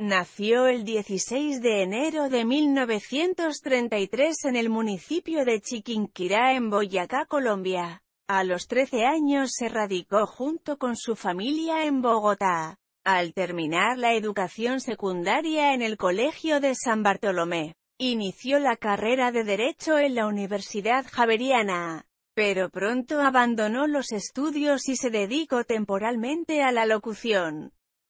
Nació el 16 de enero de 1933 en el municipio de Chiquinquirá en Boyacá, Colombia. A los 13 años se radicó junto con su familia en Bogotá. Al terminar la educación secundaria en el Colegio de San Bartolomé, inició la carrera de Derecho en la Universidad Javeriana, pero pronto abandonó los estudios y se dedicó temporalmente a la locución.